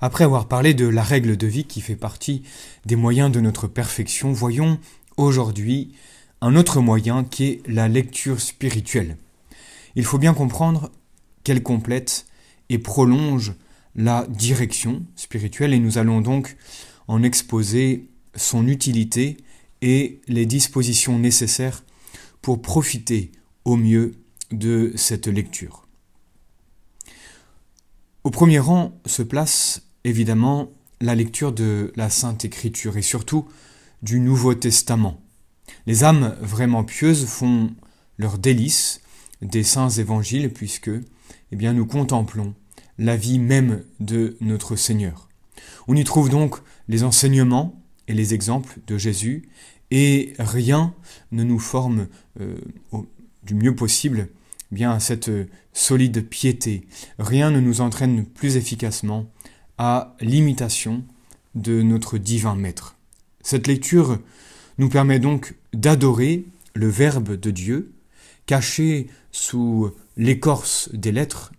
Après avoir parlé de la règle de vie qui fait partie des moyens de notre perfection, voyons aujourd'hui un autre moyen qui est la lecture spirituelle. Il faut bien comprendre qu'elle complète et prolonge la direction spirituelle et nous allons donc en exposer son utilité et les dispositions nécessaires pour profiter au mieux de cette lecture. Au premier rang se place évidemment la lecture de la Sainte Écriture et surtout du Nouveau Testament. Les âmes vraiment pieuses font leur délice des saints évangiles puisque eh bien, nous contemplons la vie même de notre Seigneur. On y trouve donc les enseignements et les exemples de Jésus et rien ne nous forme euh, du mieux possible eh bien cette euh, solide piété. Rien ne nous entraîne plus efficacement à l'imitation de notre divin Maître. Cette lecture nous permet donc d'adorer le Verbe de Dieu, caché sous l'écorce des lettres,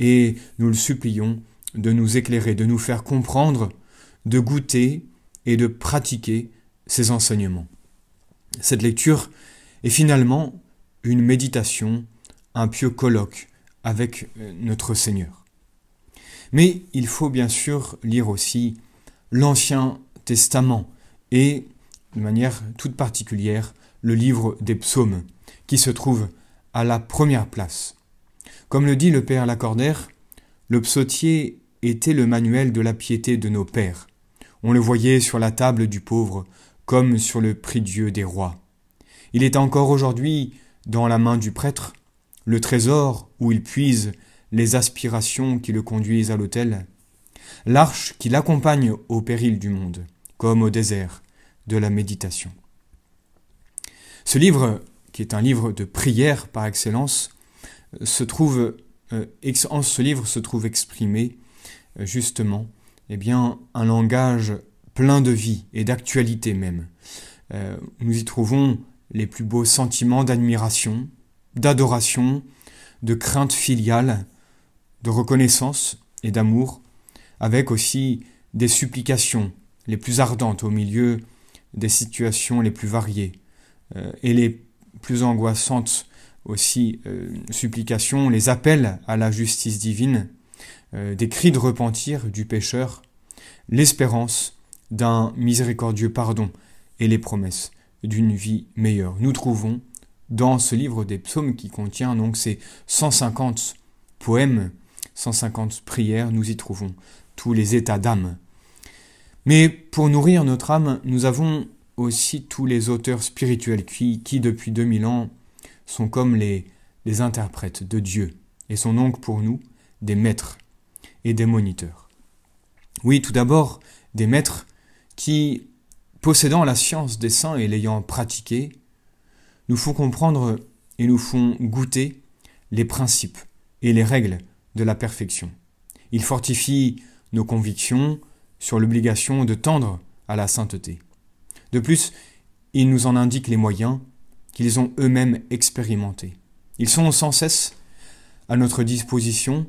et nous le supplions de nous éclairer, de nous faire comprendre, de goûter et de pratiquer ses enseignements. Cette lecture est finalement une méditation, un pieux colloque avec euh, notre Seigneur. Mais il faut bien sûr lire aussi l'Ancien Testament et, de manière toute particulière, le livre des psaumes, qui se trouve à la première place. Comme le dit le Père Lacordaire, le psautier était le manuel de la piété de nos pères. On le voyait sur la table du pauvre comme sur le prie-dieu des rois. Il est encore aujourd'hui dans la main du prêtre, le trésor où il puise les aspirations qui le conduisent à l'autel, l'arche qui l'accompagne au péril du monde, comme au désert de la méditation. Ce livre, qui est un livre de prière par excellence, se trouve euh, en ce livre se trouve exprimé euh, justement eh bien, un langage plein de vie et d'actualité même. Euh, nous y trouvons les plus beaux sentiments d'admiration, d'adoration, de crainte filiale, de reconnaissance et d'amour, avec aussi des supplications les plus ardentes au milieu des situations les plus variées euh, et les plus angoissantes aussi euh, supplications, les appels à la justice divine, euh, des cris de repentir du pécheur, l'espérance d'un miséricordieux pardon et les promesses d'une vie meilleure. Nous trouvons dans ce livre des psaumes qui contient donc ces 150 poèmes 150 prières, nous y trouvons tous les états d'âme. Mais pour nourrir notre âme, nous avons aussi tous les auteurs spirituels qui, qui depuis 2000 ans, sont comme les, les interprètes de Dieu et sont donc pour nous des maîtres et des moniteurs. Oui, tout d'abord, des maîtres qui, possédant la science des saints et l'ayant pratiquée, nous font comprendre et nous font goûter les principes et les règles de la perfection. Il fortifie nos convictions sur l'obligation de tendre à la sainteté. De plus, il nous en indique les moyens qu'ils ont eux-mêmes expérimentés. Ils sont sans cesse à notre disposition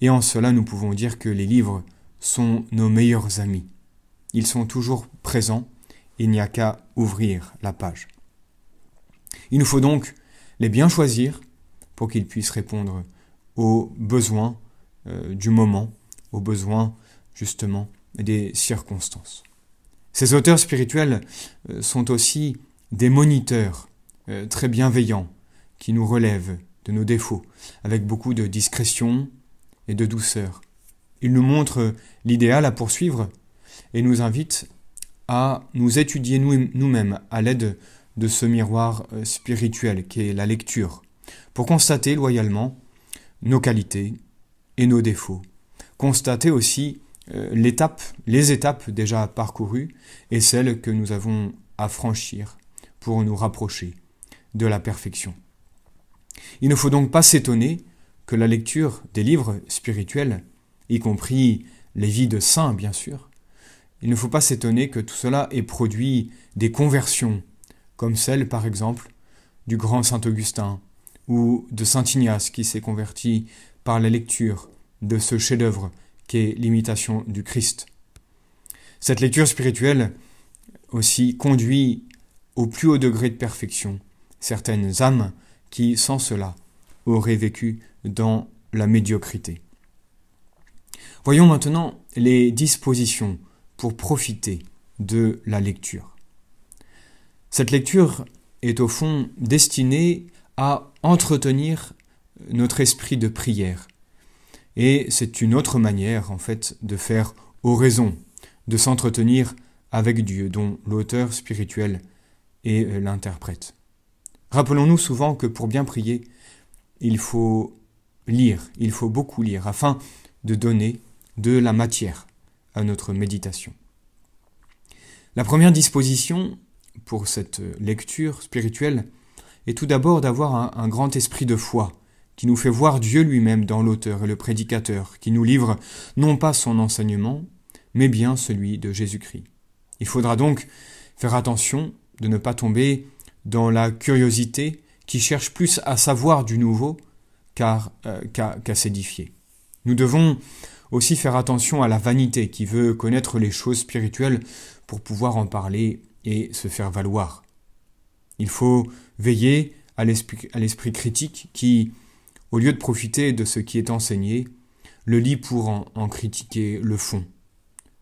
et en cela nous pouvons dire que les livres sont nos meilleurs amis. Ils sont toujours présents, il n'y a qu'à ouvrir la page. Il nous faut donc les bien choisir pour qu'ils puissent répondre aux besoins euh, du moment, aux besoins justement des circonstances. Ces auteurs spirituels euh, sont aussi des moniteurs euh, très bienveillants qui nous relèvent de nos défauts avec beaucoup de discrétion et de douceur. Ils nous montrent l'idéal à poursuivre et nous invitent à nous étudier nous-mêmes à l'aide de ce miroir spirituel qui est la lecture, pour constater loyalement nos qualités et nos défauts. Constater aussi euh, les étapes déjà parcourues et celles que nous avons à franchir pour nous rapprocher de la perfection. Il ne faut donc pas s'étonner que la lecture des livres spirituels, y compris les vies de saints bien sûr, il ne faut pas s'étonner que tout cela ait produit des conversions, comme celle par exemple du grand saint Augustin, ou de Saint Ignace qui s'est converti par la lecture de ce chef-d'œuvre qu'est l'imitation du Christ. Cette lecture spirituelle aussi conduit au plus haut degré de perfection certaines âmes qui, sans cela, auraient vécu dans la médiocrité. Voyons maintenant les dispositions pour profiter de la lecture. Cette lecture est au fond destinée à entretenir notre esprit de prière. Et c'est une autre manière, en fait, de faire oraison, de s'entretenir avec Dieu, dont l'auteur spirituel est euh, l'interprète. Rappelons-nous souvent que pour bien prier, il faut lire, il faut beaucoup lire, afin de donner de la matière à notre méditation. La première disposition pour cette euh, lecture spirituelle et tout d'abord d'avoir un, grand esprit de foi, qui nous fait voir Dieu lui-même dans l'auteur et le prédicateur, qui nous livre non pas son enseignement, mais bien celui de Jésus-Christ. Il faudra donc faire attention de ne pas tomber dans la curiosité qui cherche plus à savoir du nouveau euh, qu'à s'édifier. Nous devons aussi faire attention à la vanité qui veut connaître les choses spirituelles pour pouvoir en parler et se faire valoir. Il faut veiller à l'esprit critique qui, au lieu de profiter de ce qui est enseigné, le lit pour en, critiquer le fond.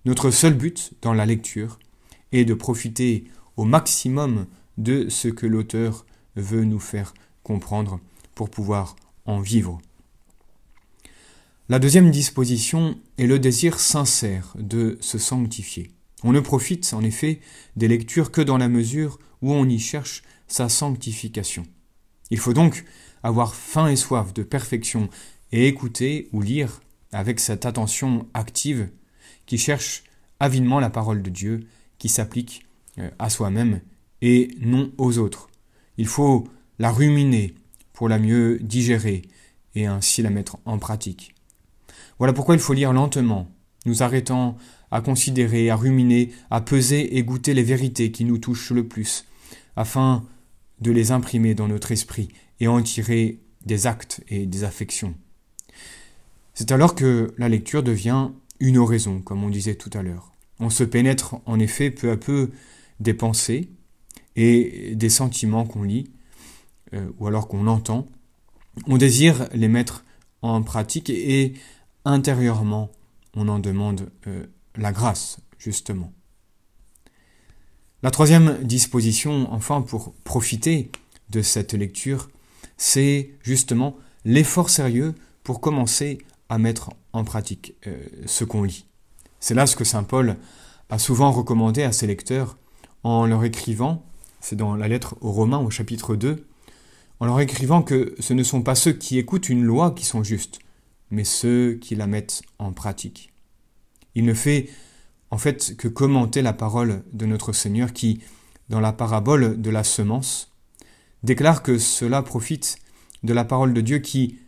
Notre seul but dans la lecture est de profiter au maximum de ce que l'auteur veut nous faire comprendre pour pouvoir en vivre. La deuxième disposition est le désir sincère de se sanctifier. On ne profite, en effet, des lectures que dans la mesure où on y cherche sa sanctification. Il faut donc avoir faim et soif de perfection et écouter ou lire avec cette attention active qui cherche avidement la parole de Dieu qui s'applique euh, à soi-même et non aux autres. Il faut la ruminer pour la mieux digérer et ainsi la mettre en pratique. Voilà pourquoi il faut lire lentement, nous arrêtant à considérer, à ruminer, à peser et goûter les vérités qui nous touchent le plus, afin de les imprimer dans notre esprit et en tirer des actes et des affections. C'est alors que la lecture devient une oraison, comme on disait tout à l'heure. On se pénètre en effet peu à peu des pensées et des sentiments qu'on lit, euh, ou alors qu'on entend. On désire les mettre en pratique et intérieurement, on en demande euh, la grâce, justement. La troisième disposition, enfin, pour profiter de cette lecture, c'est justement l'effort sérieux pour commencer à mettre en pratique euh, ce qu'on lit. C'est là ce que Saint Paul a souvent recommandé à ses lecteurs en leur écrivant, c'est dans la lettre aux Romains au chapitre 2, en leur écrivant que ce ne sont pas ceux qui écoutent une loi qui sont justes, mais ceux qui la mettent en pratique. Il ne fait en fait que commenter la parole de notre Seigneur qui, dans la parabole de la semence, déclare que cela profite de la parole de Dieu qui,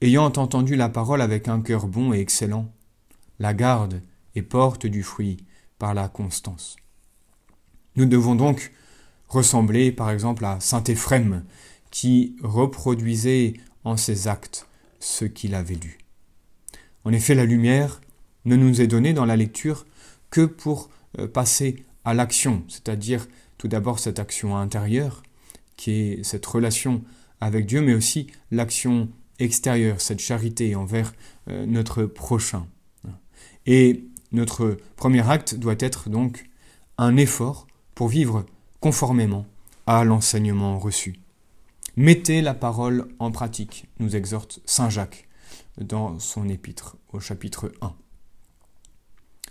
ayant entendu la parole avec un cœur bon et excellent, la garde et porte du fruit par la constance. Nous devons donc ressembler par exemple à Saint Ephrem qui reproduisait en ses actes ce qu'il avait lu. En effet, la lumière ne nous est donné dans la lecture que pour euh, passer à l'action, c'est-à-dire tout d'abord cette action intérieure, qui est cette relation avec Dieu, mais aussi l'action extérieure, cette charité envers euh, notre prochain. Et notre premier acte doit être donc un effort pour vivre conformément à l'enseignement reçu. Mettez la parole en pratique, nous exhorte Saint Jacques dans son épître au chapitre 1.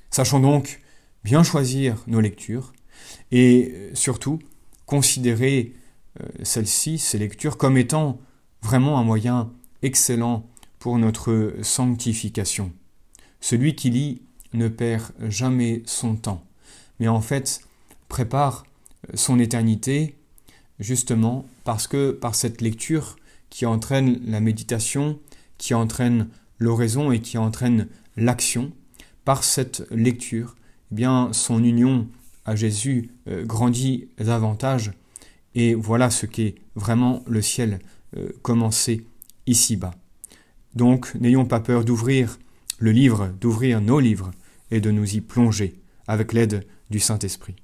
Sachons donc bien choisir nos lectures et euh, surtout considérer euh, celles-ci, ces lectures, comme étant vraiment un moyen excellent pour notre sanctification. Celui qui lit ne perd jamais son temps, mais en fait prépare euh, son éternité justement parce que par cette lecture qui entraîne la méditation, qui entraîne l'oraison et qui entraîne l'action, par cette lecture, eh bien, son union à Jésus euh, grandit davantage. Et voilà ce qu'est vraiment le ciel euh, commencé ici-bas. Donc, n'ayons pas peur d'ouvrir le livre, d'ouvrir nos livres et de nous y plonger avec l'aide du Saint-Esprit.